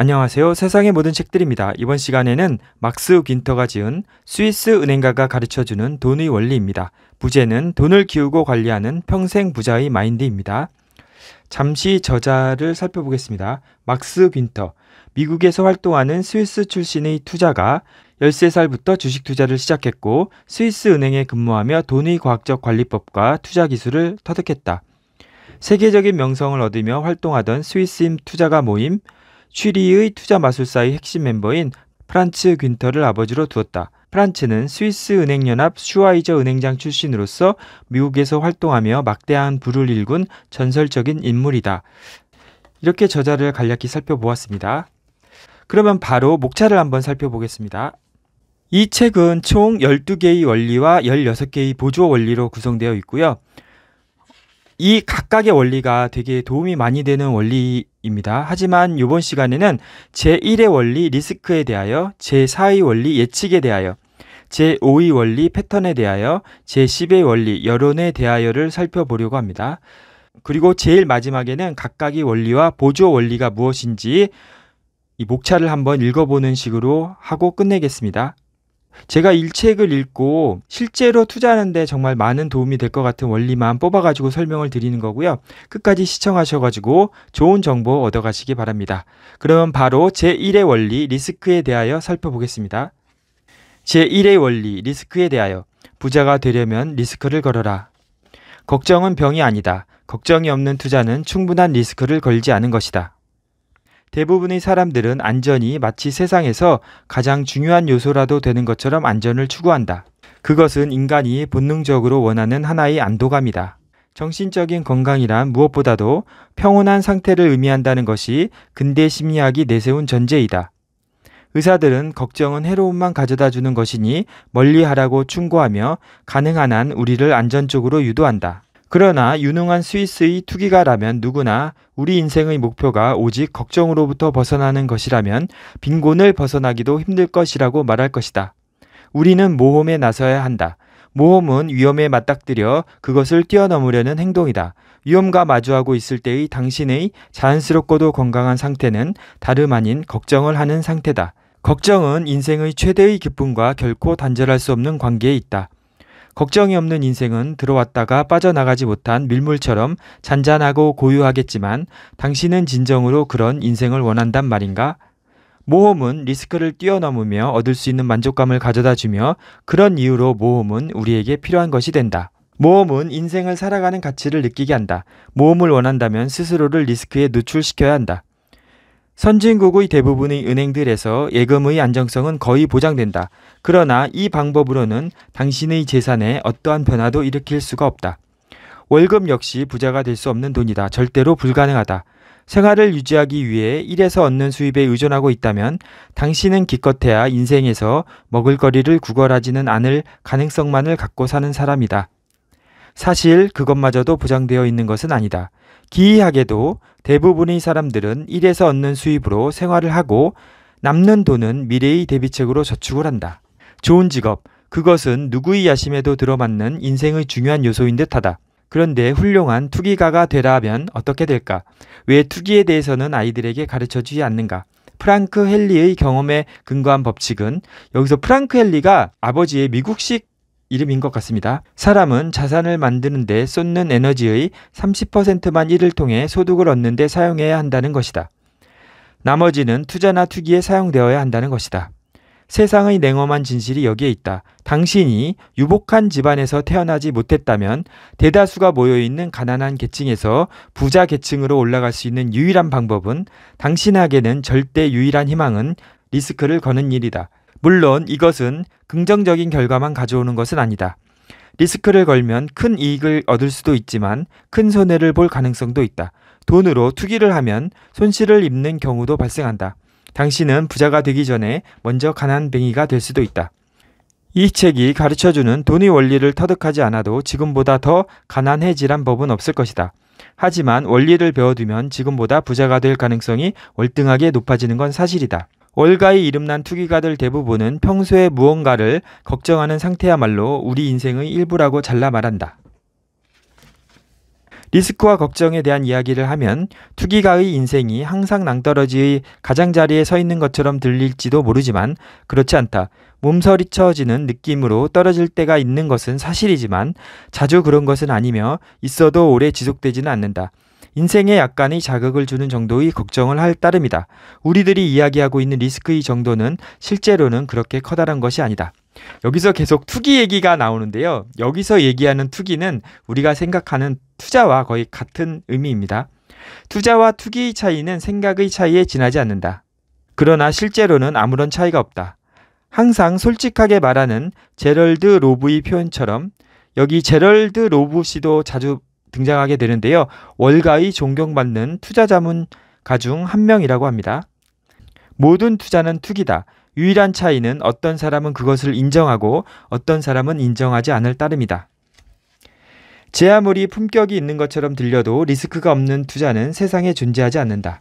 안녕하세요. 세상의 모든 책들입니다. 이번 시간에는 막스 윈터가 지은 스위스 은행가가 가르쳐주는 돈의 원리입니다. 부제는 돈을 키우고 관리하는 평생 부자의 마인드입니다. 잠시 저자를 살펴보겠습니다. 막스 윈터 미국에서 활동하는 스위스 출신의 투자가 13살부터 주식 투자를 시작했고 스위스 은행에 근무하며 돈의 과학적 관리법과 투자 기술을 터득했다. 세계적인 명성을 얻으며 활동하던 스위스인 투자가 모임 취리의 투자 마술사의 핵심 멤버인 프란츠 균터를 아버지로 두었다. 프란츠는 스위스 은행연합 슈와이저 은행장 출신으로서 미국에서 활동하며 막대한 부를 일군 전설적인 인물이다. 이렇게 저자를 간략히 살펴보았습니다. 그러면 바로 목차를 한번 살펴보겠습니다. 이 책은 총 12개의 원리와 16개의 보조 원리로 구성되어 있고요. 이 각각의 원리가 되게 도움이 많이 되는 원리 입니다. 하지만 이번 시간에는 제1의 원리 리스크에 대하여, 제4의 원리 예측에 대하여, 제5의 원리 패턴에 대하여, 제10의 원리 여론에 대하여를 살펴보려고 합니다. 그리고 제일 마지막에는 각각의 원리와 보조 원리가 무엇인지 이 목차를 한번 읽어보는 식으로 하고 끝내겠습니다. 제가 이 책을 읽고 실제로 투자하는데 정말 많은 도움이 될 것 같은 원리만 뽑아가지고 설명을 드리는 거고요. 끝까지 시청하셔가지고 좋은 정보 얻어가시기 바랍니다. 그러면 바로 제1의 원리 리스크에 대하여 살펴보겠습니다. 제1의 원리 리스크에 대하여 부자가 되려면 리스크를 걸어라. 걱정은 병이 아니다. 걱정이 없는 투자는 충분한 리스크를 걸지 않은 것이다. 대부분의 사람들은 안전이 마치 세상에서 가장 중요한 요소라도 되는 것처럼 안전을 추구한다. 그것은 인간이 본능적으로 원하는 하나의 안도감이다. 정신적인 건강이란 무엇보다도 평온한 상태를 의미한다는 것이 근대 심리학이 내세운 전제이다. 의사들은 걱정은 해로움만 가져다 주는 것이니 멀리 하라고 충고하며 가능한 한 우리를 안전 쪽으로 유도한다. 그러나 유능한 스위스의 투기가라면 누구나 우리 인생의 목표가 오직 걱정으로부터 벗어나는 것이라면 빈곤을 벗어나기도 힘들 것이라고 말할 것이다. 우리는 모험에 나서야 한다. 모험은 위험에 맞닥뜨려 그것을 뛰어넘으려는 행동이다. 위험과 마주하고 있을 때의 당신의 자연스럽고도 건강한 상태는 다름 아닌 걱정을 하는 상태다. 걱정은 인생의 최대의 기쁨과 결코 단절할 수 없는 관계에 있다. 걱정이 없는 인생은 들어왔다가 빠져나가지 못한 밀물처럼 잔잔하고 고유하겠지만 당신은 진정으로 그런 인생을 원한단 말인가? 모험은 리스크를 뛰어넘으며 얻을 수 있는 만족감을 가져다 주며 그런 이유로 모험은 우리에게 필요한 것이 된다. 모험은 인생을 살아가는 가치를 느끼게 한다. 모험을 원한다면 스스로를 리스크에 노출시켜야 한다. 선진국의 대부분의 은행들에서 예금의 안정성은 거의 보장된다. 그러나 이 방법으로는 당신의 재산에 어떠한 변화도 일으킬 수가 없다. 월급 역시 부자가 될 수 없는 돈이다. 절대로 불가능하다. 생활을 유지하기 위해 일에서 얻는 수입에 의존하고 있다면 당신은 기껏해야 인생에서 먹을거리를 구걸하지는 않을 가능성만을 갖고 사는 사람이다. 사실 그것마저도 보장되어 있는 것은 아니다. 기이하게도 대부분의 사람들은 일에서 얻는 수입으로 생활을 하고 남는 돈은 미래의 대비책으로 저축을 한다. 좋은 직업, 그것은 누구의 야심에도 들어맞는 인생의 중요한 요소인 듯하다. 그런데 훌륭한 투기가가 되라면 어떻게 될까? 왜 투기에 대해서는 아이들에게 가르쳐 주지 않는가? 프랑크 헨리의 경험에 근거한 법칙은 여기서 프랑크 헨리가 아버지의 미국식 이름인 것 같습니다. 사람은 자산을 만드는데 쏟는 에너지의 30%만 이를 통해 소득을 얻는데 사용해야 한다는 것이다. 나머지는 투자나 투기에 사용되어야 한다는 것이다. 세상의 냉엄한 진실이 여기에 있다. 당신이 유복한 집안에서 태어나지 못했다면 대다수가 모여있는 가난한 계층에서 부자 계층으로 올라갈 수 있는 유일한 방법은 당신에게는 절대 유일한 희망은 리스크를 거는 일이다. 물론 이것은 긍정적인 결과만 가져오는 것은 아니다. 리스크를 걸면 큰 이익을 얻을 수도 있지만 큰 손해를 볼 가능성도 있다. 돈으로 투기를 하면 손실을 입는 경우도 발생한다. 당신은 부자가 되기 전에 먼저 가난뱅이가 될 수도 있다. 이 책이 가르쳐주는 돈의 원리를 터득하지 않아도 지금보다 더 가난해지란 법은 없을 것이다. 하지만 원리를 배워두면 지금보다 부자가 될 가능성이 월등하게 높아지는 건 사실이다. 월가의 이름난 투기가들 대부분은 평소에 무언가를 걱정하는 상태야말로 우리 인생의 일부라고 잘라 말한다. 리스크와 걱정에 대한 이야기를 하면 투기가의 인생이 항상 낭떠러지의 가장자리에 서 있는 것처럼 들릴지도 모르지만 그렇지 않다. 몸서리쳐지는 느낌으로 떨어질 때가 있는 것은 사실이지만 자주 그런 것은 아니며 있어도 오래 지속되지는 않는다. 인생에 약간의 자극을 주는 정도의 걱정을 할 따름이다. 우리들이 이야기하고 있는 리스크의 정도는 실제로는 그렇게 커다란 것이 아니다. 여기서 계속 투기 얘기가 나오는데요. 여기서 얘기하는 투기는 우리가 생각하는 투자와 거의 같은 의미입니다. 투자와 투기의 차이는 생각의 차이에 지나지 않는다. 그러나 실제로는 아무런 차이가 없다. 항상 솔직하게 말하는 제럴드 로브의 표현처럼 여기 제럴드 로브 씨도 자주 등장하게 되는데요. 월가의 존경받는 투자 자문가 중 한 명이라고 합니다. 모든 투자는 투기다. 유일한 차이는 어떤 사람은 그것을 인정하고 어떤 사람은 인정하지 않을 따름이다. 제 아무리 품격이 있는 것처럼 들려도 리스크가 없는 투자는 세상에 존재하지 않는다.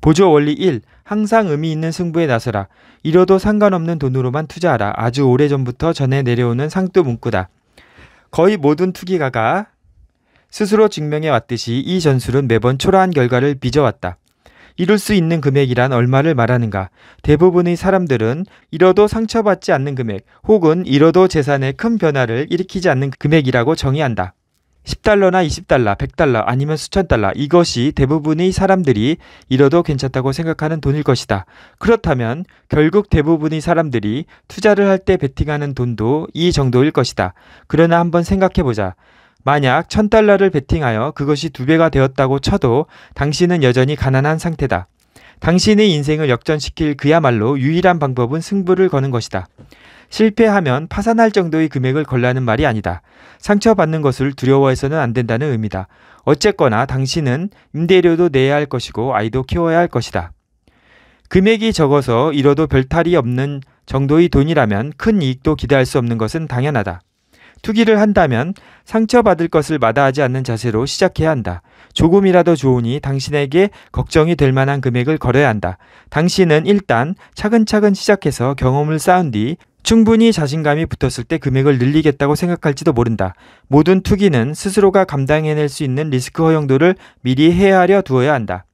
보조 원리 1. 항상 의미 있는 승부에 나서라. 이뤄도 상관없는 돈으로만 투자하라. 아주 오래전부터 전해 내려오는 상도 문구다. 거의 모든 투기가가 스스로 증명해 왔듯이 이 전술은 매번 초라한 결과를 빚어왔다. 이룰 수 있는 금액이란 얼마를 말하는가? 대부분의 사람들은 잃어도 상처받지 않는 금액 혹은 잃어도 재산에 큰 변화를 일으키지 않는 금액이라고 정의한다. 10달러나 20달러, 100달러 아니면 수천 달러 이것이 대부분의 사람들이 잃어도 괜찮다고 생각하는 돈일 것이다. 그렇다면 결국 대부분의 사람들이 투자를 할 때 베팅하는 돈도 이 정도일 것이다. 그러나 한번 생각해보자. 만약 천달러를 베팅하여 그것이 두배가 되었다고 쳐도 당신은 여전히 가난한 상태다. 당신의 인생을 역전시킬 그야말로 유일한 방법은 승부를 거는 것이다. 실패하면 파산할 정도의 금액을 걸라는 말이 아니다. 상처받는 것을 두려워해서는 안 된다는 의미다. 어쨌거나 당신은 임대료도 내야 할 것이고 아이도 키워야 할 것이다. 금액이 적어서 잃어도 별탈이 없는 정도의 돈이라면 큰 이익도 기대할 수 없는 것은 당연하다. 투기를 한다면 상처받을 것을 마다하지 않는 자세로 시작해야 한다. 조금이라도 좋으니 당신에게 걱정이 될 만한 금액을 걸어야 한다. 당신은 일단 차근차근 시작해서 경험을 쌓은 뒤 충분히 자신감이 붙었을 때 금액을 늘리겠다고 생각할지도 모른다. 모든 투기는 스스로가 감당해낼 수 있는 리스크 허용도를 미리 헤아려 두어야 한다.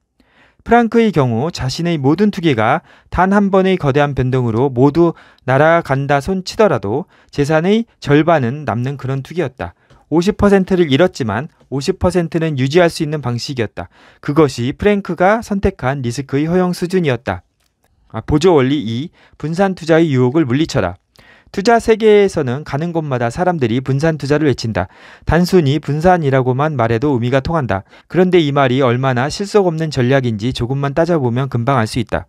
프랑크의 경우 자신의 모든 투기가 단 한 번의 거대한 변동으로 모두 날아간다 손치더라도 재산의 절반은 남는 그런 투기였다. 50%를 잃었지만 50%는 유지할 수 있는 방식이었다. 그것이 프랭크가 선택한 리스크의 허용 수준이었다. 아, 보조 원리 2. 분산 투자의 유혹을 물리쳐라. 투자 세계에서는 가는 곳마다 사람들이 분산 투자를 외친다. 단순히 분산이라고만 말해도 의미가 통한다. 그런데 이 말이 얼마나 실속 없는 전략인지 조금만 따져보면 금방 알 수 있다.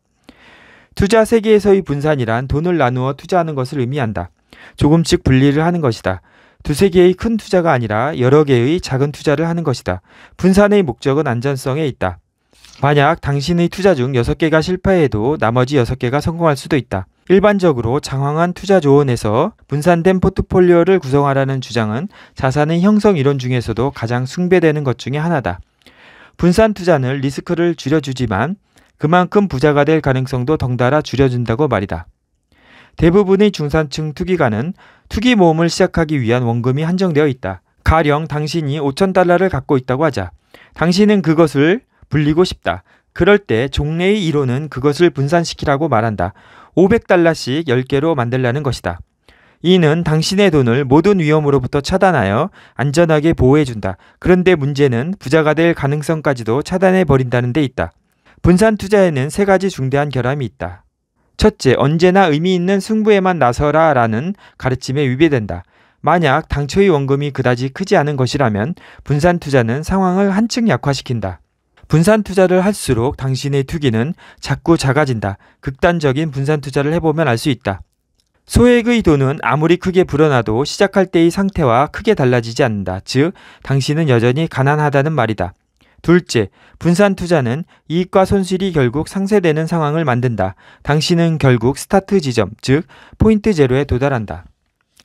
투자 세계에서의 분산이란 돈을 나누어 투자하는 것을 의미한다. 조금씩 분리를 하는 것이다. 두세 개의 큰 투자가 아니라 여러 개의 작은 투자를 하는 것이다. 분산의 목적은 안전성에 있다. 만약 당신의 투자 중 6개가 실패해도 나머지 6개가 성공할 수도 있다. 일반적으로 장황한 투자 조언에서 분산된 포트폴리오를 구성하라는 주장은 자산의 형성 이론 중에서도 가장 숭배되는 것 중에 하나다. 분산 투자는 리스크를 줄여주지만 그만큼 부자가 될 가능성도 덩달아 줄여준다고 말이다. 대부분의 중산층 투기가는 투기 모험을 시작하기 위한 원금이 한정되어 있다. 가령 당신이 5천 달러를 갖고 있다고 하자. 당신은 그것을 불리고 싶다. 그럴 때 종래의 이론은 그것을 분산시키라고 말한다. 500달러씩 10개로 만들라는 것이다. 이는 당신의 돈을 모든 위험으로부터 차단하여 안전하게 보호해준다. 그런데 문제는 부자가 될 가능성까지도 차단해버린다는 데 있다. 분산 투자에는 세 가지 중대한 결함이 있다. 첫째, 언제나 의미 있는 승부에만 나서라 라는 가르침에 위배된다. 만약 당초의 원금이 그다지 크지 않은 것이라면 분산 투자는 상황을 한층 약화시킨다. 분산 투자를 할수록 당신의 투기는 자꾸 작아진다. 극단적인 분산 투자를 해보면 알 수 있다. 소액의 돈은 아무리 크게 불어나도 시작할 때의 상태와 크게 달라지지 않는다. 즉, 당신은 여전히 가난하다는 말이다. 둘째, 분산 투자는 이익과 손실이 결국 상쇄되는 상황을 만든다. 당신은 결국 스타트 지점, 즉 포인트 제로에 도달한다.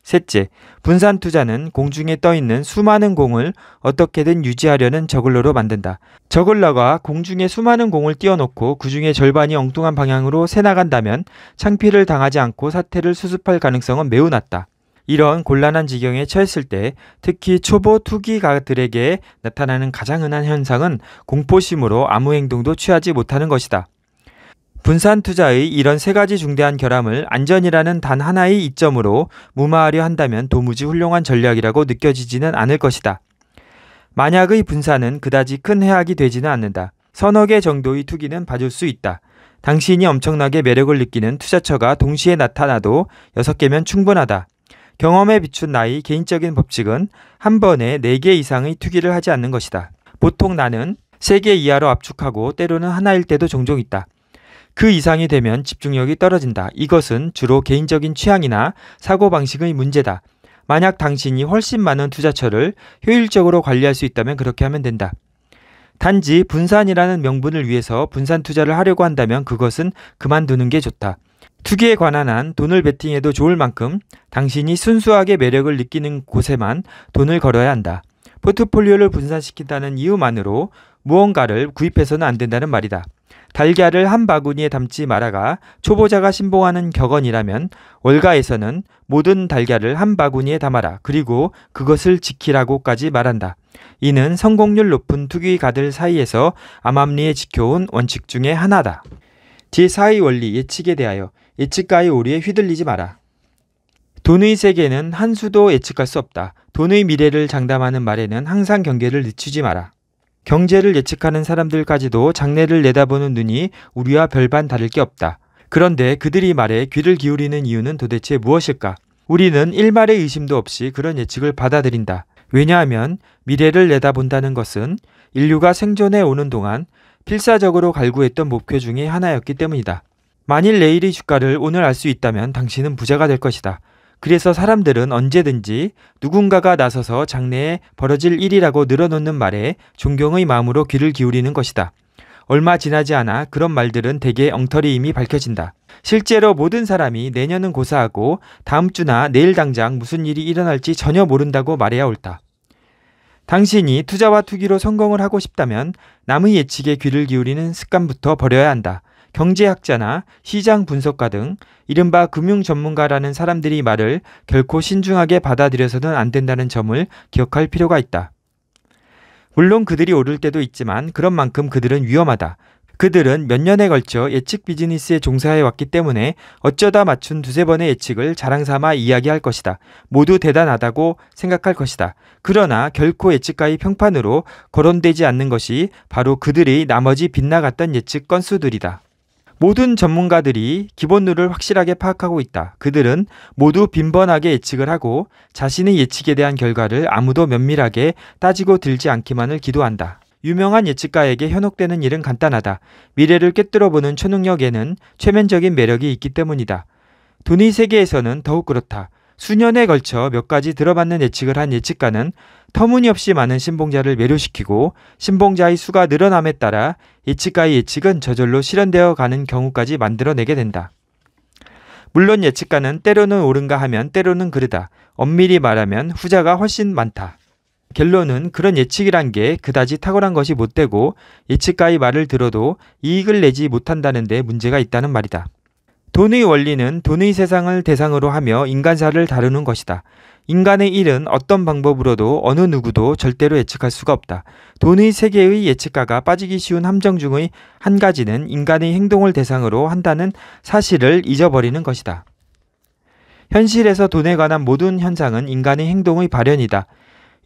셋째, 분산 투자는 공중에 떠 있는 수많은 공을 어떻게든 유지하려는 저글러로 만든다. 저글러가 공중에 수많은 공을 띄워놓고 그 중에 절반이 엉뚱한 방향으로 새 나간다면 창피를 당하지 않고 사태를 수습할 가능성은 매우 낮다. 이런 곤란한 지경에 처했을 때 특히 초보 투기가들에게 나타나는 가장 흔한 현상은 공포심으로 아무 행동도 취하지 못하는 것이다. 분산 투자의 이런 세 가지 중대한 결함을 안전이라는 단 하나의 이점으로 무마하려 한다면 도무지 훌륭한 전략이라고 느껴지지는 않을 것이다. 만약의 분산은 그다지 큰 해악이 되지는 않는다. 서너 개 정도의 투기는 봐줄 수 있다. 당신이 엄청나게 매력을 느끼는 투자처가 동시에 나타나도 여섯 개면 충분하다. 경험에 비춘 나의 개인적인 법칙은 한 번에 4개 이상의 투기를 하지 않는 것이다. 보통 나는 3개 이하로 압축하고 때로는 하나일 때도 종종 있다. 그 이상이 되면 집중력이 떨어진다. 이것은 주로 개인적인 취향이나 사고방식의 문제다. 만약 당신이 훨씬 많은 투자처를 효율적으로 관리할 수 있다면 그렇게 하면 된다. 단지 분산이라는 명분을 위해서 분산 투자를 하려고 한다면 그것은 그만두는 게 좋다. 투기에 관한 한 돈을 베팅해도 좋을 만큼 당신이 순수하게 매력을 느끼는 곳에만 돈을 걸어야 한다. 포트폴리오를 분산시킨다는 이유만으로 무언가를 구입해서는 안 된다는 말이다. 달걀을 한 바구니에 담지 말아가 초보자가 신봉하는 격언이라면 월가에서는 모든 달걀을 한 바구니에 담아라 그리고 그것을 지키라고까지 말한다. 이는 성공률 높은 투기가들 사이에서 암암리에 지켜온 원칙 중의 하나다. 제4의 원리 예측에 대하여 예측가의 오류에 휘둘리지 마라. 돈의 세계는 한 수도 예측할 수 없다. 돈의 미래를 장담하는 말에는 항상 경계를 늦추지 마라. 경제를 예측하는 사람들까지도 장래를 내다보는 눈이 우리와 별반 다를 게 없다. 그런데 그들이 말에 귀를 기울이는 이유는 도대체 무엇일까? 우리는 일말의 의심도 없이 그런 예측을 받아들인다. 왜냐하면 미래를 내다본다는 것은 인류가 생존해 오는 동안 필사적으로 갈구했던 목표 중의 하나였기 때문이다. 만일 내일의 주가를 오늘 알 수 있다면 당신은 부자가 될 것이다. 그래서 사람들은 언제든지 누군가가 나서서 장래에 벌어질 일이라고 늘어놓는 말에 존경의 마음으로 귀를 기울이는 것이다. 얼마 지나지 않아 그런 말들은 대개 엉터리임이 밝혀진다. 실제로 모든 사람이 내년은 고사하고 다음 주나 내일 당장 무슨 일이 일어날지 전혀 모른다고 말해야 옳다. 당신이 투자와 투기로 성공을 하고 싶다면 남의 예측에 귀를 기울이는 습관부터 버려야 한다. 경제학자나 시장 분석가 등 이른바 금융 전문가라는 사람들이 말을 결코 신중하게 받아들여서는 안 된다는 점을 기억할 필요가 있다. 물론 그들이 오를 때도 있지만 그런 만큼 그들은 위험하다. 그들은 몇 년에 걸쳐 예측 비즈니스에 종사해 왔기 때문에 어쩌다 맞춘 두세 번의 예측을 자랑삼아 이야기할 것이다. 모두 대단하다고 생각할 것이다. 그러나 결코 예측가의 평판으로 거론되지 않는 것이 바로 그들이 나머지 빗나갔던 예측 건수들이다. 모든 전문가들이 기본룰을 확실하게 파악하고 있다. 그들은 모두 빈번하게 예측을 하고 자신의 예측에 대한 결과를 아무도 면밀하게 따지고 들지 않기만을 기도한다. 유명한 예측가에게 현혹되는 일은 간단하다. 미래를 꿰뚫어 보는 초능력에는 최면적인 매력이 있기 때문이다. 돈의 세계에서는 더욱 그렇다. 수년에 걸쳐 몇 가지 들어맞는 예측을 한 예측가는 터무니없이 많은 신봉자를 매료시키고 신봉자의 수가 늘어남에 따라 예측과의 예측은 저절로 실현되어 가는 경우까지 만들어내게 된다. 물론 예측가는 때로는 옳은가 하면 때로는 그르다. 엄밀히 말하면 후자가 훨씬 많다. 결론은 그런 예측이란 게 그다지 탁월한 것이 못 되고 예측가의 말을 들어도 이익을 내지 못한다는 데 문제가 있다는 말이다. 돈의 원리는 돈의 세상을 대상으로 하며 인간사를 다루는 것이다. 인간의 일은 어떤 방법으로도 어느 누구도 절대로 예측할 수가 없다. 돈의 세계의 예측가가 빠지기 쉬운 함정 중의 한 가지는 인간의 행동을 대상으로 한다는 사실을 잊어버리는 것이다. 현실에서 돈에 관한 모든 현상은 인간의 행동의 발현이다.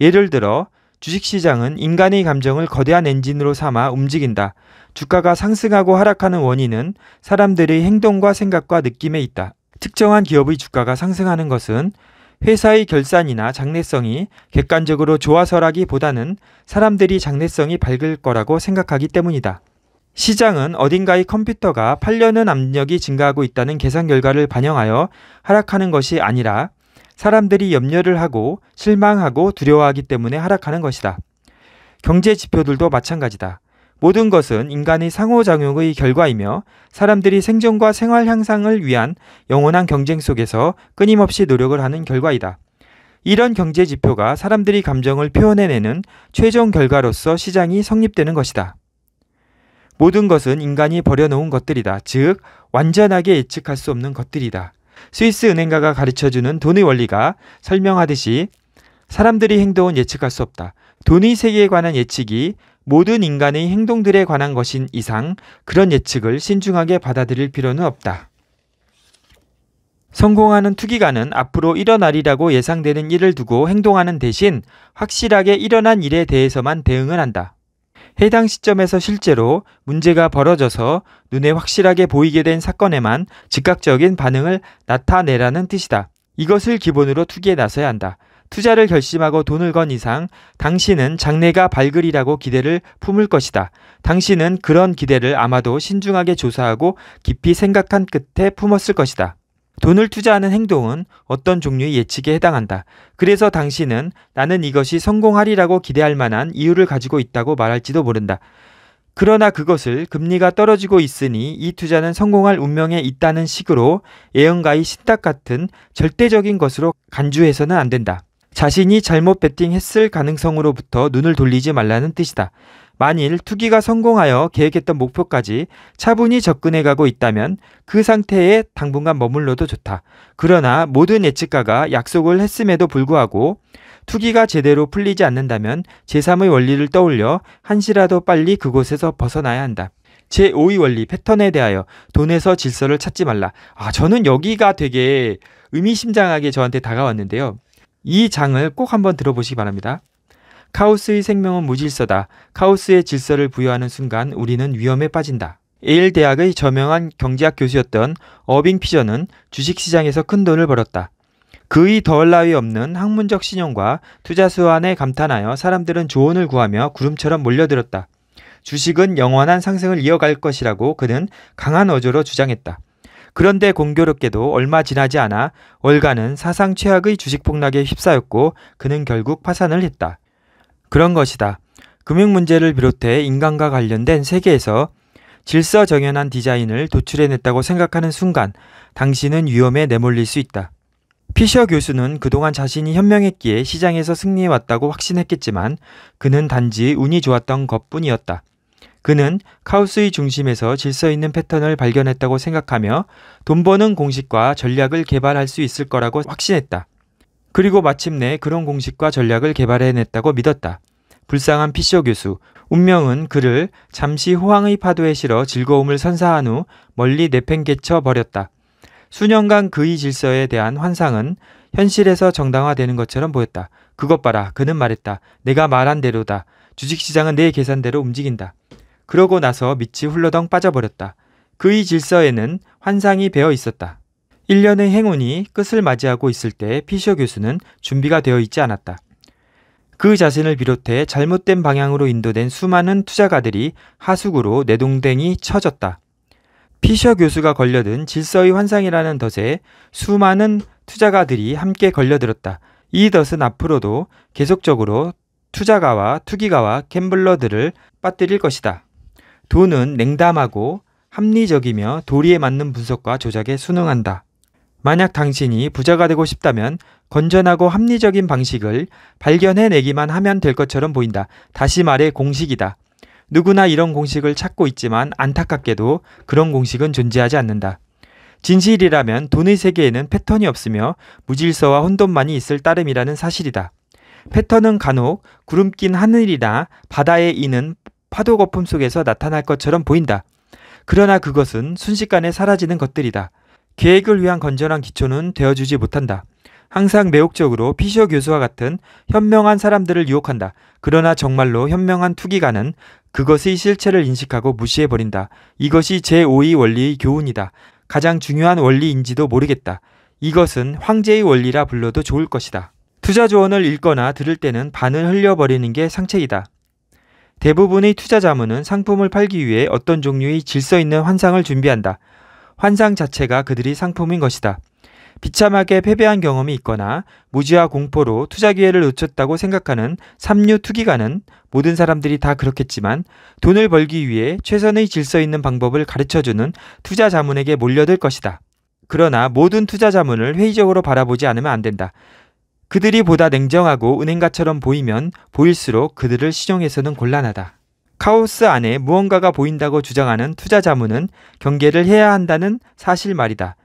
예를 들어 주식시장은 인간의 감정을 거대한 엔진으로 삼아 움직인다. 주가가 상승하고 하락하는 원인은 사람들의 행동과 생각과 느낌에 있다. 특정한 기업의 주가가 상승하는 것은 회사의 결산이나 장래성이 객관적으로 좋아서라기보다는 사람들이 장래성이 밝을 거라고 생각하기 때문이다. 시장은 어딘가의 컴퓨터가 팔려는 압력이 증가하고 있다는 계산 결과를 반영하여 하락하는 것이 아니라 사람들이 염려를 하고 실망하고 두려워하기 때문에 하락하는 것이다. 경제 지표들도 마찬가지다. 모든 것은 인간의 상호작용의 결과이며 사람들이 생존과 생활 향상을 위한 영원한 경쟁 속에서 끊임없이 노력을 하는 결과이다. 이런 경제 지표가 사람들이 감정을 표현해내는 최종 결과로서 시장이 성립되는 것이다. 모든 것은 인간이 버려놓은 것들이다. 즉, 완전하게 예측할 수 없는 것들이다. 스위스 은행가가 가르쳐주는 돈의 원리가 설명하듯이 사람들이 행동은 예측할 수 없다. 돈의 세계에 관한 예측이 모든 인간의 행동들에 관한 것인 이상 그런 예측을 신중하게 받아들일 필요는 없다. 성공하는 투기가는 앞으로 일어나리라고 예상되는 일을 두고 행동하는 대신 확실하게 일어난 일에 대해서만 대응을 한다. 해당 시점에서 실제로 문제가 벌어져서 눈에 확실하게 보이게 된 사건에만 즉각적인 반응을 나타내라는 뜻이다. 이것을 기본으로 투기에 나서야 한다. 투자를 결심하고 돈을 건 이상 당신은 장래가 밝으리라고 기대를 품을 것이다. 당신은 그런 기대를 아마도 신중하게 조사하고 깊이 생각한 끝에 품었을 것이다. 돈을 투자하는 행동은 어떤 종류의 예측에 해당한다. 그래서 당신은 나는 이것이 성공하리라고 기대할 만한 이유를 가지고 있다고 말할지도 모른다. 그러나 그것을 금리가 떨어지고 있으니 이 투자는 성공할 운명에 있다는 식으로 예언가의 신탁 같은 절대적인 것으로 간주해서는 안 된다. 자신이 잘못 베팅했을 가능성으로부터 눈을 돌리지 말라는 뜻이다. 만일 투기가 성공하여 계획했던 목표까지 차분히 접근해가고 있다면 그 상태에 당분간 머물러도 좋다. 그러나 모든 예측가가 약속을 했음에도 불구하고 투기가 제대로 풀리지 않는다면 제3의 원리를 떠올려 한시라도 빨리 그곳에서 벗어나야 한다. 제5의 원리 패턴에 대하여 돈에서 질서를 찾지 말라. 아, 저는 여기가 되게 의미심장하게 저한테 다가왔는데요. 이 장을 꼭 한번 들어보시기 바랍니다. 카오스의 생명은 무질서다. 카오스의 질서를 부여하는 순간 우리는 위험에 빠진다. 에일 대학의 저명한 경제학 교수였던 어빙 피저는 주식시장에서 큰 돈을 벌었다. 그의 더할 나위 없는 학문적 신용과 투자 수완에 감탄하여 사람들은 조언을 구하며 구름처럼 몰려들었다. 주식은 영원한 상승을 이어갈 것이라고 그는 강한 어조로 주장했다. 그런데 공교롭게도 얼마 지나지 않아 월가는 사상 최악의 주식 폭락에 휩싸였고 그는 결국 파산을 했다. 그런 것이다. 금융 문제를 비롯해 인간과 관련된 세계에서 질서 정연한 디자인을 도출해냈다고 생각하는 순간 당신은 위험에 내몰릴 수 있다. 피셔 교수는 그동안 자신이 현명했기에 시장에서 승리해왔다고 확신했겠지만 그는 단지 운이 좋았던 것 뿐이었다. 그는 카우스의 중심에서 질서 있는 패턴을 발견했다고 생각하며 돈 버는 공식과 전략을 개발할 수 있을 거라고 확신했다. 그리고 마침내 그런 공식과 전략을 개발해냈다고 믿었다. 불쌍한 피셔 교수, 운명은 그를 잠시 호황의 파도에 실어 즐거움을 선사한 후 멀리 내팽개쳐 버렸다. 수년간 그의 질서에 대한 환상은 현실에서 정당화되는 것처럼 보였다. 그것 봐라. 그는 말했다. 내가 말한 대로다. 주식시장은 내 계산대로 움직인다. 그러고 나서 밑이 훌러덩 빠져버렸다. 그의 질서에는 환상이 배어 있었다. 1년의 행운이 끝을 맞이하고 있을 때 피셔 교수는 준비가 되어 있지 않았다. 그 자신을 비롯해 잘못된 방향으로 인도된 수많은 투자가들이 하숙으로 내동댕이 쳐졌다. 피셔 교수가 걸려든 질서의 환상이라는 덫에 수많은 투자가들이 함께 걸려들었다. 이 덫은 앞으로도 계속적으로 투자가와 투기가와 갬블러들을 빠뜨릴 것이다. 돈은 냉담하고 합리적이며 도리에 맞는 분석과 조작에 순응한다. 만약 당신이 부자가 되고 싶다면 건전하고 합리적인 방식을 발견해내기만 하면 될 것처럼 보인다. 다시 말해 공식이다. 누구나 이런 공식을 찾고 있지만 안타깝게도 그런 공식은 존재하지 않는다. 진실이라면 돈의 세계에는 패턴이 없으며 무질서와 혼돈만이 있을 따름이라는 사실이다. 패턴은 간혹 구름 낀 하늘이나 바다에 있는 파도 거품 속에서 나타날 것처럼 보인다. 그러나 그것은 순식간에 사라지는 것들이다. 계획을 위한 건전한 기초는 되어주지 못한다. 항상 매혹적으로 피셔 교수와 같은 현명한 사람들을 유혹한다. 그러나 정말로 현명한 투기가는 그것의 실체를 인식하고 무시해버린다. 이것이 제5의 원리의 교훈이다. 가장 중요한 원리인지도 모르겠다. 이것은 황제의 원리라 불러도 좋을 것이다. 투자 조언을 읽거나 들을 때는 반을 흘려버리는 게 상책이다. 대부분의 투자 자문은 상품을 팔기 위해 어떤 종류의 질서 있는 환상을 준비한다. 환상 자체가 그들이 상품인 것이다. 비참하게 패배한 경험이 있거나 무지와 공포로 투자 기회를 놓쳤다고 생각하는 삼류 투기가는 모든 사람들이 다 그렇겠지만 돈을 벌기 위해 최선의 질서 있는 방법을 가르쳐주는 투자 자문에게 몰려들 것이다. 그러나 모든 투자 자문을 회의적으로 바라보지 않으면 안 된다. 그들이 보다 냉정하고 은행가처럼 보이면 보일수록 그들을 신용해서는 곤란하다. 카오스 안에 무언가가 보인다고 주장하는 투자 자문은 경계를 해야 한다는 사실 말이다.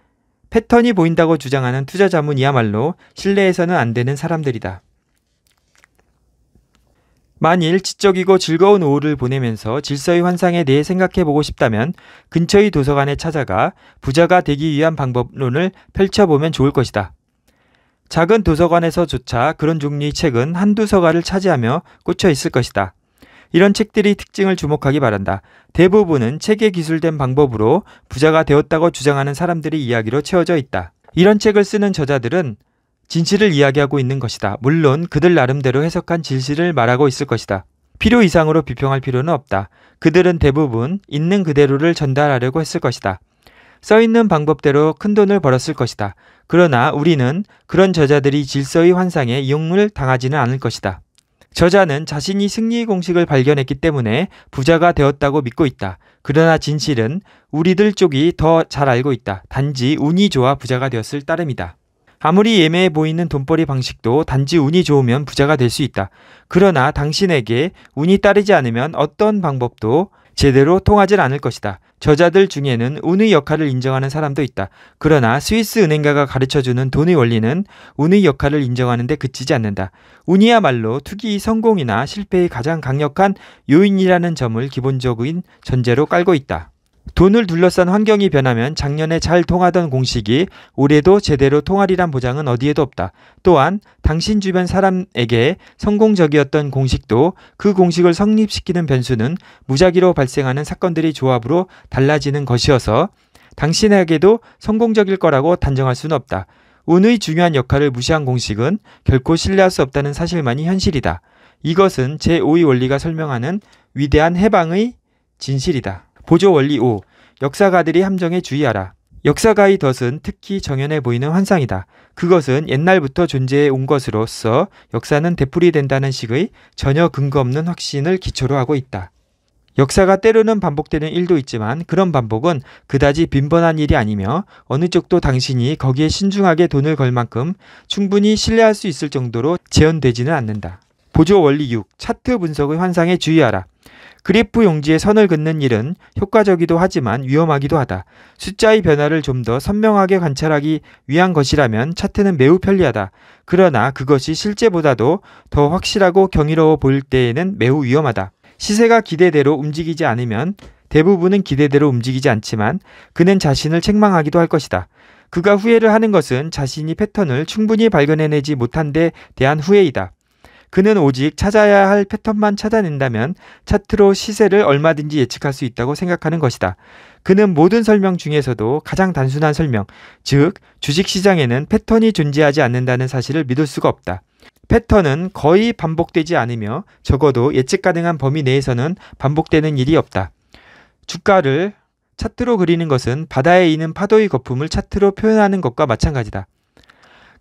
패턴이 보인다고 주장하는 투자 자문이야말로 실내에서는안 되는 사람들이다. 만일 지적이고 즐거운 오후를 보내면서 질서의 환상에 대해 생각해 보고 싶다면 근처의 도서관에 찾아가 부자가 되기 위한 방법론을 펼쳐보면 좋을 것이다. 작은 도서관에서조차 그런 종류의 책은 한두 서가를 차지하며 꽂혀 있을 것이다. 이런 책들이 특징을 주목하기 바란다. 대부분은 책에 기술된 방법으로 부자가 되었다고 주장하는 사람들의 이야기로 채워져 있다. 이런 책을 쓰는 저자들은 진실을 이야기하고 있는 것이다. 물론 그들 나름대로 해석한 진실을 말하고 있을 것이다. 필요 이상으로 비평할 필요는 없다. 그들은 대부분 있는 그대로를 전달하려고 했을 것이다. 써 있는 방법대로 큰 돈을 벌었을 것이다. 그러나 우리는 그런 저자들이 질서의 환상에 이용을 당하지는 않을 것이다. 저자는 자신이 승리의 공식을 발견했기 때문에 부자가 되었다고 믿고 있다. 그러나 진실은 우리들 쪽이 더 잘 알고 있다. 단지 운이 좋아 부자가 되었을 따름이다. 아무리 예매해 보이는 돈벌이 방식도 단지 운이 좋으면 부자가 될 수 있다. 그러나 당신에게 운이 따르지 않으면 어떤 방법도 제대로 통하지 않을 것이다. 저자들 중에는 운의 역할을 인정하는 사람도 있다. 그러나 스위스 은행가가 가르쳐주는 돈의 원리는 운의 역할을 인정하는 데 그치지 않는다. 운이야말로 투기 성공이나 실패의 가장 강력한 요인이라는 점을 기본적인 전제로 깔고 있다. 돈을 둘러싼 환경이 변하면 작년에 잘 통하던 공식이 올해도 제대로 통하리란 보장은 어디에도 없다. 또한 당신 주변 사람에게 성공적이었던 공식도 그 공식을 성립시키는 변수는 무작위로 발생하는 사건들이 조합으로 달라지는 것이어서 당신에게도 성공적일 거라고 단정할 수는 없다. 운의 중요한 역할을 무시한 공식은 결코 신뢰할 수 없다는 사실만이 현실이다. 이것은 제5의 원리가 설명하는 위대한 해방의 진실이다. 보조 원리 5. 역사가들이 함정에 주의하라. 역사가의 덫은 특히 정연해 보이는 환상이다. 그것은 옛날부터 존재해 온 것으로서 역사는 되풀이된다는 식의 전혀 근거 없는 확신을 기초로 하고 있다. 역사가 때로는 반복되는 일도 있지만 그런 반복은 그다지 빈번한 일이 아니며 어느 쪽도 당신이 거기에 신중하게 돈을 걸 만큼 충분히 신뢰할 수 있을 정도로 재현되지는 않는다. 보조 원리 6. 차트 분석의 환상에 주의하라. 그리프 용지에 선을 긋는 일은 효과적이기도 하지만 위험하기도 하다. 숫자의 변화를 좀 더 선명하게 관찰하기 위한 것이라면 차트는 매우 편리하다. 그러나 그것이 실제보다도 더 확실하고 경이로워 보일 때에는 매우 위험하다. 시세가 기대대로 움직이지 않으면 대부분은 기대대로 움직이지 않지만 그는 자신을 책망하기도 할 것이다. 그가 후회를 하는 것은 자신이 패턴을 충분히 발견해내지 못한 데 대한 후회이다. 그는 오직 찾아야 할 패턴만 찾아낸다면 차트로 시세를 얼마든지 예측할 수 있다고 생각하는 것이다. 그는 모든 설명 중에서도 가장 단순한 설명, 즉 주식시장에는 패턴이 존재하지 않는다는 사실을 믿을 수가 없다. 패턴은 거의 반복되지 않으며 적어도 예측 가능한 범위 내에서는 반복되는 일이 없다. 주가를 차트로 그리는 것은 바다에 있는 파도의 거품을 차트로 표현하는 것과 마찬가지다.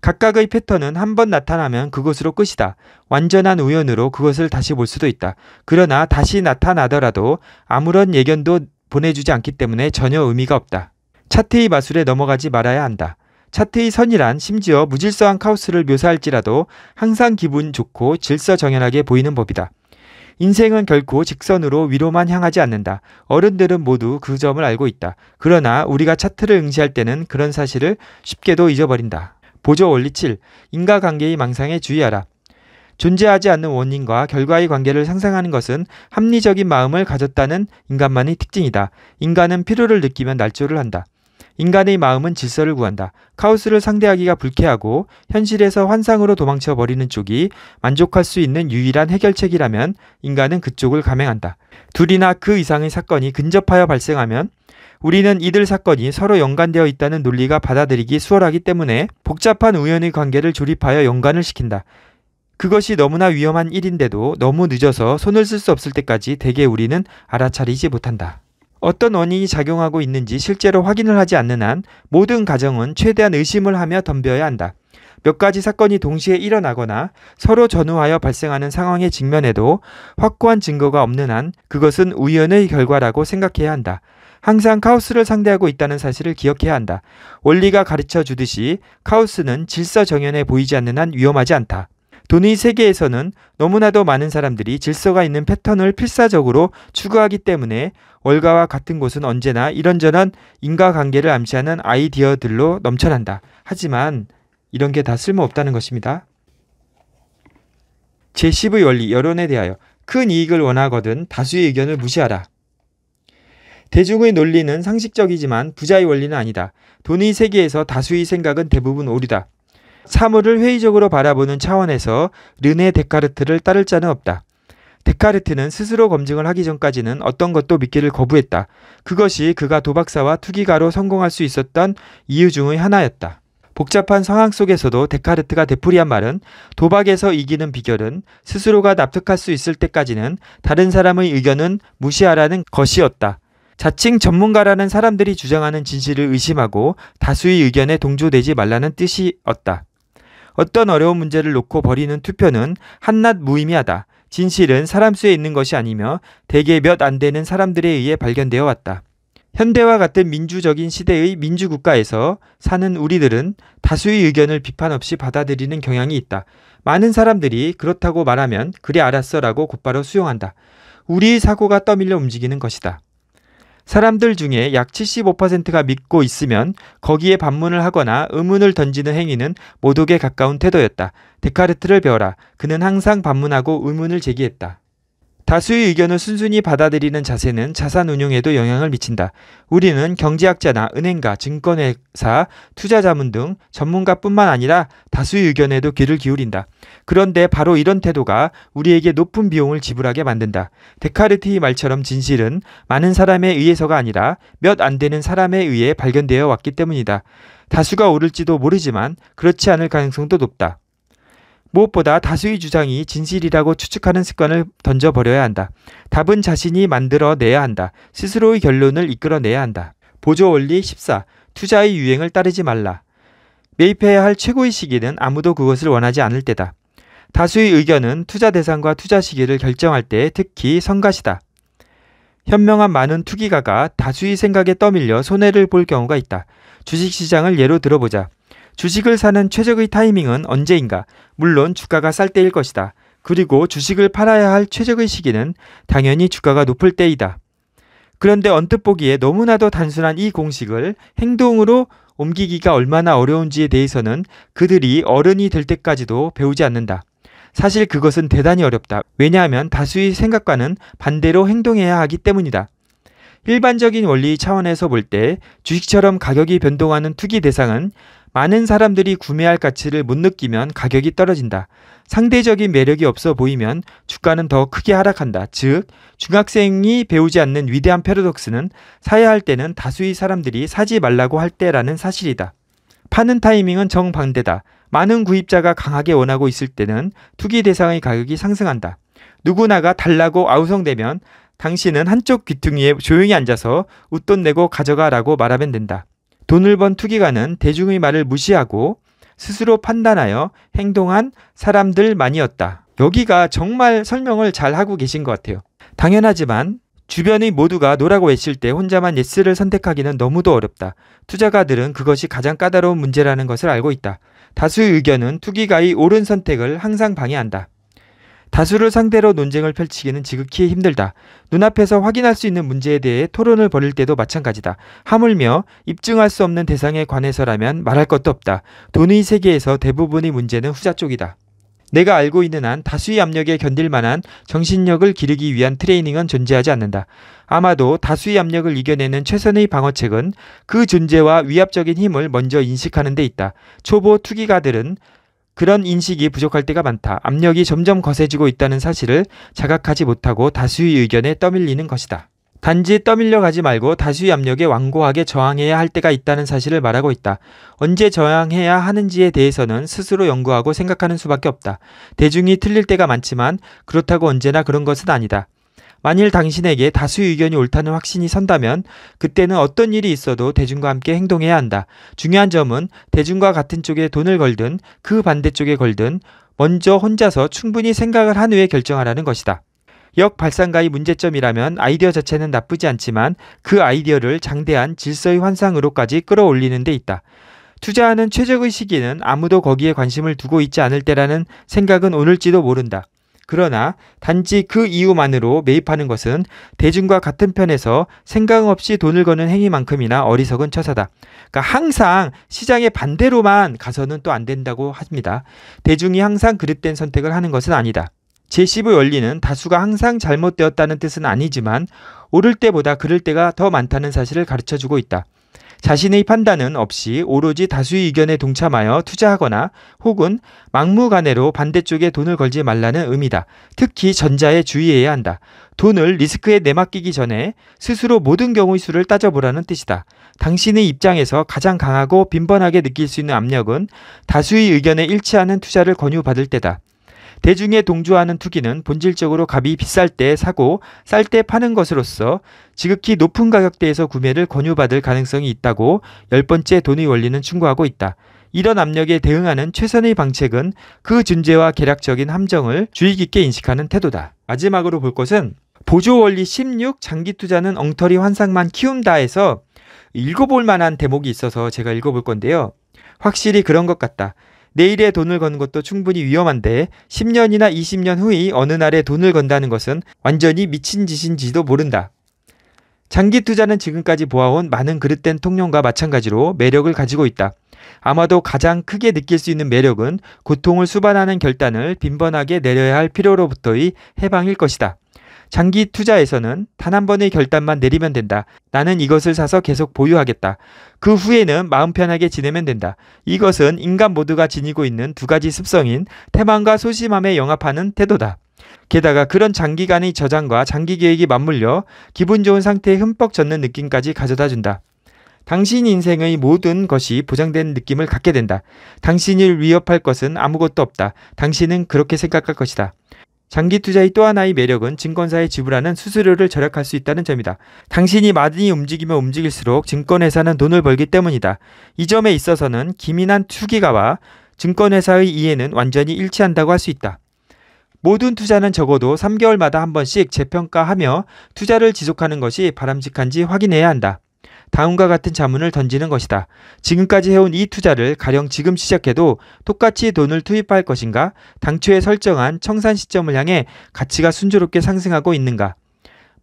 각각의 패턴은 한 번 나타나면 그것으로 끝이다. 완전한 우연으로 그것을 다시 볼 수도 있다. 그러나 다시 나타나더라도 아무런 예견도 보내주지 않기 때문에 전혀 의미가 없다. 차트의 마술에 넘어가지 말아야 한다. 차트의 선이란 심지어 무질서한 카오스를 묘사할지라도 항상 기분 좋고 질서 정연하게 보이는 법이다. 인생은 결코 직선으로 위로만 향하지 않는다. 어른들은 모두 그 점을 알고 있다. 그러나 우리가 차트를 응시할 때는 그런 사실을 쉽게도 잊어버린다. 보조 원리 7. 인과관계의 망상에 주의하라. 존재하지 않는 원인과 결과의 관계를 상상하는 것은 합리적인 마음을 가졌다는 인간만의 특징이다. 인간은 필요를 느끼면 날조를 한다. 인간의 마음은 질서를 구한다. 카오스를 상대하기가 불쾌하고 현실에서 환상으로 도망쳐 버리는 쪽이 만족할 수 있는 유일한 해결책이라면 인간은 그쪽을 감행한다. 둘이나 그 이상의 사건이 근접하여 발생하면 우리는 이들 사건이 서로 연관되어 있다는 논리가 받아들이기 수월하기 때문에 복잡한 우연의 관계를 조립하여 연관을 시킨다. 그것이 너무나 위험한 일인데도 너무 늦어서 손을 쓸 수 없을 때까지 대개 우리는 알아차리지 못한다. 어떤 원인이 작용하고 있는지 실제로 확인을 하지 않는 한 모든 가정은 최대한 의심을 하며 덤벼야 한다. 몇 가지 사건이 동시에 일어나거나 서로 전후하여 발생하는 상황에 직면해도 확고한 증거가 없는 한 그것은 우연의 결과라고 생각해야 한다. 항상 카오스를 상대하고 있다는 사실을 기억해야 한다. 원리가 가르쳐 주듯이 카오스는 질서 정연해 보이지 않는 한 위험하지 않다. 돈의 세계에서는 너무나도 많은 사람들이 질서가 있는 패턴을 필사적으로 추구하기 때문에 월가와 같은 곳은 언제나 이런저런 인과관계를 암시하는 아이디어들로 넘쳐난다. 하지만 이런 게 다 쓸모없다는 것입니다. 제10의 원리, 여론에 대하여 큰 이익을 원하거든 다수의 의견을 무시하라. 대중의 논리는 상식적이지만 부자의 원리는 아니다. 돈의 세계에서 다수의 생각은 대부분 오류다. 사물을 회의적으로 바라보는 차원에서 르네 데카르트를 따를 자는 없다. 데카르트는 스스로 검증을 하기 전까지는 어떤 것도 믿기를 거부했다. 그것이 그가 도박사와 투기가로 성공할 수 있었던 이유 중의 하나였다. 복잡한 상황 속에서도 데카르트가 되풀이한 말은 도박에서 이기는 비결은 스스로가 납득할 수 있을 때까지는 다른 사람의 의견은 무시하라는 것이었다. 자칭 전문가라는 사람들이 주장하는 진실을 의심하고 다수의 의견에 동조되지 말라는 뜻이었다. 어떤 어려운 문제를 놓고 벌이는 투표는 한낱 무의미하다. 진실은 사람 수에 있는 것이 아니며 대개 몇 안 되는 사람들에 의해 발견되어 왔다. 현대와 같은 민주적인 시대의 민주국가에서 사는 우리들은 다수의 의견을 비판 없이 받아들이는 경향이 있다. 많은 사람들이 그렇다고 말하면 그래 알았어 라고 곧바로 수용한다. 우리의 사고가 떠밀려 움직이는 것이다. 사람들 중에 약 75%가 믿고 있으면 거기에 반문을 하거나 의문을 던지는 행위는 모독에 가까운 태도였다. 데카르트를 배워라. 그는 항상 반문하고 의문을 제기했다. 다수의 의견을 순순히 받아들이는 자세는 자산 운용에도 영향을 미친다. 우리는 경제학자나 은행가, 증권회사, 투자자문 등 전문가뿐만 아니라 다수의 의견에도 귀를 기울인다. 그런데 바로 이런 태도가 우리에게 높은 비용을 지불하게 만든다. 데카르트의 말처럼 진실은 많은 사람에 의해서가 아니라 몇 안 되는 사람에 의해 발견되어 왔기 때문이다. 다수가 오를지도 모르지만 그렇지 않을 가능성도 높다. 무엇보다 다수의 주장이 진실이라고 추측하는 습관을 던져버려야 한다. 답은 자신이 만들어내야 한다. 스스로의 결론을 이끌어내야 한다. 보조 원리 14. 투자의 유행을 따르지 말라. 매입해야 할 최고의 시기는 아무도 그것을 원하지 않을 때다. 다수의 의견은 투자 대상과 투자 시기를 결정할 때 특히 성가시다. 현명한 많은 투기가가 다수의 생각에 떠밀려 손해를 볼 경우가 있다. 주식시장을 예로 들어보자. 주식을 사는 최적의 타이밍은 언제인가? 물론 주가가 쌀 때일 것이다. 그리고 주식을 팔아야 할 최적의 시기는 당연히 주가가 높을 때이다. 그런데 언뜻 보기에 너무나도 단순한 이 공식을 행동으로 옮기기가 얼마나 어려운지에 대해서는 그들이 어른이 될 때까지도 배우지 않는다. 사실 그것은 대단히 어렵다. 왜냐하면 다수의 생각과는 반대로 행동해야 하기 때문이다. 일반적인 원리 차원에서 볼 때 주식처럼 가격이 변동하는 투기 대상은 많은 사람들이 구매할 가치를 못 느끼면 가격이 떨어진다. 상대적인 매력이 없어 보이면 주가는 더 크게 하락한다. 즉, 중학생이 배우지 않는 위대한 패러독스는 사야 할 때는 다수의 사람들이 사지 말라고 할 때라는 사실이다. 파는 타이밍은 정반대다. 많은 구입자가 강하게 원하고 있을 때는 투기 대상의 가격이 상승한다. 누구나가 달라고 아우성되면 당신은 한쪽 귀퉁이에 조용히 앉아서 웃돈 내고 가져가라고 말하면 된다. 돈을 번 투기가는 대중의 말을 무시하고 스스로 판단하여 행동한 사람들만이었다. 여기가 정말 설명을 잘 하고 계신 것 같아요. 당연하지만 주변의 모두가 노라고 했을 때 혼자만 예스를 선택하기는 너무도 어렵다. 투자가들은 그것이 가장 까다로운 문제라는 것을 알고 있다. 다수의 의견은 투기가의 옳은 선택을 항상 방해한다. 다수를 상대로 논쟁을 펼치기는 지극히 힘들다. 눈앞에서 확인할 수 있는 문제에 대해 토론을 벌일 때도 마찬가지다. 하물며 입증할 수 없는 대상에 관해서라면 말할 것도 없다. 돈의 세계에서 대부분의 문제는 후자 쪽이다. 내가 알고 있는 한 다수의 압력에 견딜 만한 정신력을 기르기 위한 트레이닝은 존재하지 않는다. 아마도 다수의 압력을 이겨내는 최선의 방어책은 그 존재와 위압적인 힘을 먼저 인식하는 데 있다. 초보 투기가들은 그런 인식이 부족할 때가 많다. 압력이 점점 거세지고 있다는 사실을 자각하지 못하고 다수의 의견에 떠밀리는 것이다. 단지 떠밀려 가지 말고 다수의 압력에 완고하게 저항해야 할 때가 있다는 사실을 말하고 있다. 언제 저항해야 하는지에 대해서는 스스로 연구하고 생각하는 수밖에 없다. 대중이 틀릴 때가 많지만 그렇다고 언제나 그런 것은 아니다. 만일 당신에게 다수의 의견이 옳다는 확신이 선다면 그때는 어떤 일이 있어도 대중과 함께 행동해야 한다. 중요한 점은 대중과 같은 쪽에 돈을 걸든 그 반대쪽에 걸든 먼저 혼자서 충분히 생각을 한 후에 결정하라는 것이다. 역발상가의 문제점이라면 아이디어 자체는 나쁘지 않지만 그 아이디어를 장대한 질서의 환상으로까지 끌어올리는 데 있다. 투자하는 최적의 시기는 아무도 거기에 관심을 두고 있지 않을 때라는 생각은 오늘지도 모른다. 그러나 단지 그 이유만으로 매입하는 것은 대중과 같은 편에서 생각 없이 돈을 거는 행위만큼이나 어리석은 처사다. 그러니까 항상 시장의 반대로만 가서는 또 안 된다고 합니다. 대중이 항상 그릇된 선택을 하는 것은 아니다. 제10의 원리는 다수가 항상 잘못되었다는 뜻은 아니지만 오를 때보다 그럴 때가 더 많다는 사실을 가르쳐 주고 있다. 자신의 판단은 없이 오로지 다수의 의견에 동참하여 투자하거나 혹은 막무가내로 반대쪽에 돈을 걸지 말라는 의미다. 특히 전자에 주의해야 한다. 돈을 리스크에 내맡기기 전에 스스로 모든 경우의 수를 따져보라는 뜻이다. 당신의 입장에서 가장 강하고 빈번하게 느낄 수 있는 압력은 다수의 의견에 일치하는 투자를 권유받을 때다. 대중에 동조하는 투기는 본질적으로 값이 비쌀 때 사고 쌀 때 파는 것으로서 지극히 높은 가격대에서 구매를 권유받을 가능성이 있다고 열 번째 돈의 원리는 충고하고 있다. 이런 압력에 대응하는 최선의 방책은 그 존재와 계략적인 함정을 주의 깊게 인식하는 태도다. 마지막으로 볼 것은 보조 원리 16 장기 투자는 엉터리 환상만 키운다에서 읽어볼 만한 대목이 있어서 제가 읽어볼 건데요. 확실히 그런 것 같다. 내일에 돈을 거는 것도 충분히 위험한데 10년이나 20년 후에 어느 날에 돈을 건다는 것은 완전히 미친 짓인지도 모른다. 장기 투자는 지금까지 보아온 많은 그릇된 통념과 마찬가지로 매력을 가지고 있다. 아마도 가장 크게 느낄 수 있는 매력은 고통을 수반하는 결단을 빈번하게 내려야 할 필요로부터의 해방일 것이다. 장기 투자에서는 단 한 번의 결단만 내리면 된다. 나는 이것을 사서 계속 보유하겠다. 그 후에는 마음 편하게 지내면 된다. 이것은 인간 모두가 지니고 있는 두 가지 습성인 태만과 소심함에 영합하는 태도다. 게다가 그런 장기간의 저장과 장기 계획이 맞물려 기분 좋은 상태에 흠뻑 젖는 느낌까지 가져다 준다. 당신 인생의 모든 것이 보장된 느낌을 갖게 된다. 당신을 위협할 것은 아무것도 없다. 당신은 그렇게 생각할 것이다. 장기 투자의 또 하나의 매력은 증권사에 지불하는 수수료를 절약할 수 있다는 점이다. 당신이 많이 움직이면 움직일수록 증권회사는 돈을 벌기 때문이다. 이 점에 있어서는 기민한 투기가와 증권회사의 이해는 완전히 일치한다고 할 수 있다. 모든 투자는 적어도 3개월마다 한 번씩 재평가하며 투자를 지속하는 것이 바람직한지 확인해야 한다. 다음과 같은 자문을 던지는 것이다. 지금까지 해온 이 투자를 가령 지금 시작해도 똑같이 돈을 투입할 것인가? 당초에 설정한 청산 시점을 향해 가치가 순조롭게 상승하고 있는가?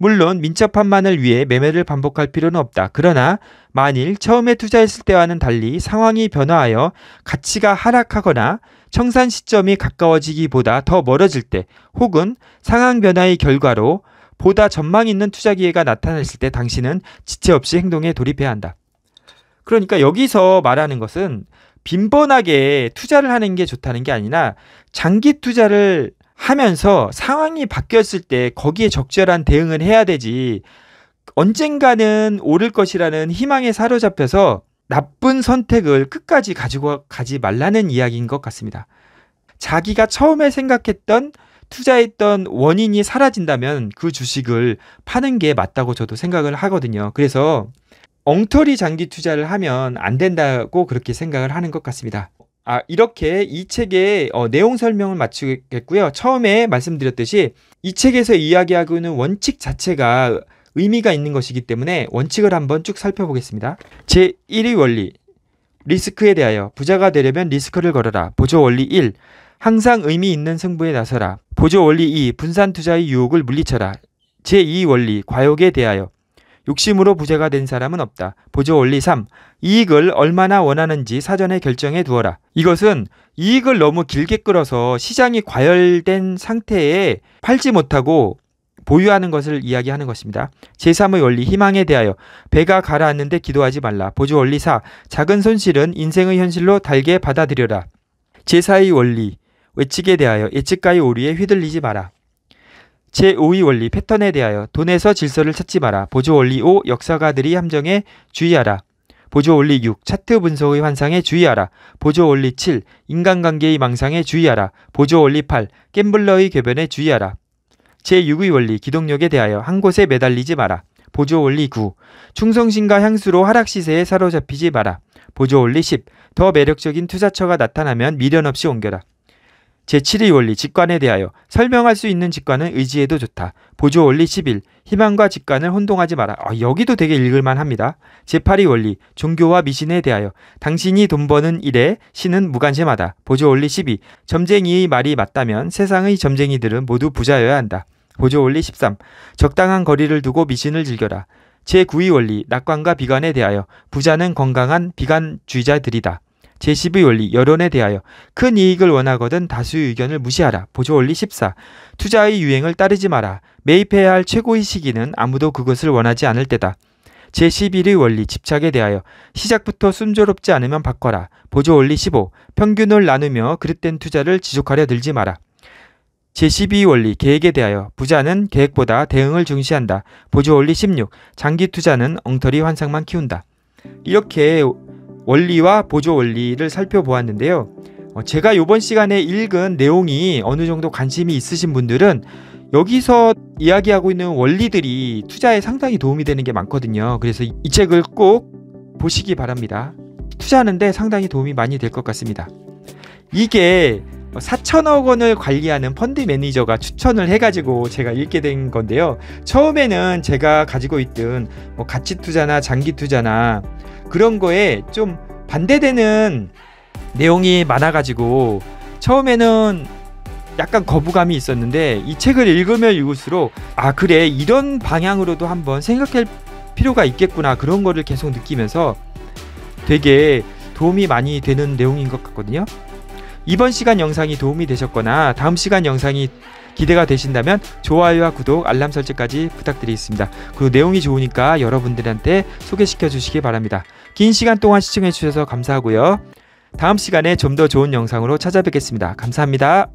물론 민첩함만을 위해 매매를 반복할 필요는 없다. 그러나 만일 처음에 투자했을 때와는 달리 상황이 변화하여 가치가 하락하거나 청산 시점이 가까워지기보다 더 멀어질 때 혹은 상황 변화의 결과로 보다 전망 있는 투자 기회가 나타났을 때 당신은 지체 없이 행동에 돌입해야 한다. 그러니까 여기서 말하는 것은 빈번하게 투자를 하는 게 좋다는 게 아니라 장기 투자를 하면서 상황이 바뀌었을 때 거기에 적절한 대응을 해야 되지 언젠가는 오를 것이라는 희망에 사로잡혀서 나쁜 선택을 끝까지 가지고 가지 말라는 이야기인 것 같습니다. 자기가 처음에 생각했던 투자했던 원인이 사라진다면 그 주식을 파는 게 맞다고 저도 생각을 하거든요. 그래서 엉터리 장기 투자를 하면 안 된다고 그렇게 생각을 하는 것 같습니다. 아, 이렇게 이 책의 어, 내용 설명을 마치겠고요. 처음에 말씀드렸듯이 이 책에서 이야기하고 있는 원칙 자체가 의미가 있는 것이기 때문에 원칙을 한번 쭉 살펴보겠습니다. 제 1위 원리. 리스크에 대하여 부자가 되려면 리스크를 걸어라. 보조 원리 1. 항상 의미 있는 승부에 나서라. 보조 원리 2. 분산 투자의 유혹을 물리쳐라. 제2 원리. 과욕에 대하여. 욕심으로 부자가 된 사람은 없다. 보조 원리 3. 이익을 얼마나 원하는지 사전에 결정해 두어라. 이것은 이익을 너무 길게 끌어서 시장이 과열된 상태에 팔지 못하고 보유하는 것을 이야기하는 것입니다. 제3의 원리 희망에 대하여 배가 가라앉는데 기도하지 말라. 보조 원리 4. 작은 손실은 인생의 현실로 달게 받아들여라. 제4의 원리 외측에 대하여 예측가의 오류에 휘둘리지 마라. 제5의 원리 패턴에 대하여 돈에서 질서를 찾지 마라. 보조 원리 5 역사가들이 함정에 주의하라. 보조 원리 6 차트 분석의 환상에 주의하라. 보조 원리 7 인간관계의 망상에 주의하라. 보조 원리 8 갬블러의 궤변에 주의하라. 제6의 원리 기동력에 대하여 한 곳에 매달리지 마라. 보조 원리 9 충성심과 향수로 하락 시세에 사로잡히지 마라. 보조 원리 10 더 매력적인 투자처가 나타나면 미련 없이 옮겨라. 제7의 원리 직관에 대하여 설명할 수 있는 직관은 의지해도 좋다. 보조 원리 11. 희망과 직관을 혼동하지 마라. 어, 여기도 되게 읽을만 합니다. 제8의 원리 종교와 미신에 대하여 당신이 돈 버는 일에 신은 무관심하다. 보조 원리 12. 점쟁이의 말이 맞다면 세상의 점쟁이들은 모두 부자여야 한다. 보조 원리 13. 적당한 거리를 두고 미신을 즐겨라. 제9의 원리 낙관과 비관에 대하여 부자는 건강한 비관주의자들이다. 제1 2 원리 여론에 대하여 큰 이익을 원하거든 다수의 의견을 무시하라. 보조 원리 14. 투자의 유행을 따르지 마라. 매입해야 할 최고의 시기는 아무도 그것을 원하지 않을 때다. 제11의 원리 집착에 대하여 시작부터 순조롭지 않으면 바꿔라. 보조 원리 15. 평균을 나누며 그릇된 투자를 지속하려 들지 마라. 제12 원리 계획에 대하여 부자는 계획보다 대응을 중시한다. 보조 원리 16. 장기 투자는 엉터리 환상만 키운다. 이렇게 원리와 보조 원리를 살펴보았는데요. 어, 제가 이번 시간에 읽은 내용이 어느 정도 관심이 있으신 분들은 여기서 이야기하고 있는 원리들이 투자에 상당히 도움이 되는 게 많거든요. 그래서 이 책을 꼭 보시기 바랍니다. 투자하는데 상당히 도움이 많이 될 것 같습니다. 이게 4천억 원을 관리하는 펀드 매니저가 추천을 해가지고 제가 읽게 된 건데요. 처음에는 제가 가지고 있던 뭐 가치 투자나 장기 투자나 그런 거에 좀 반대되는 내용이 많아가지고 처음에는 약간 거부감이 있었는데 이 책을 읽으면 읽을수록 아 그래 이런 방향으로도 한번 생각할 필요가 있겠구나 그런 거를 계속 느끼면서 되게 도움이 많이 되는 내용인 것 같거든요. 이번 시간 영상이 도움이 되셨거나 다음 시간 영상이 기대가 되신다면 좋아요와 구독, 알람 설정까지 부탁드리겠습니다. 그리고 내용이 좋으니까 여러분들한테 소개시켜 주시기 바랍니다. 긴 시간 동안 시청해 주셔서 감사하고요. 다음 시간에 좀 더 좋은 영상으로 찾아뵙겠습니다. 감사합니다.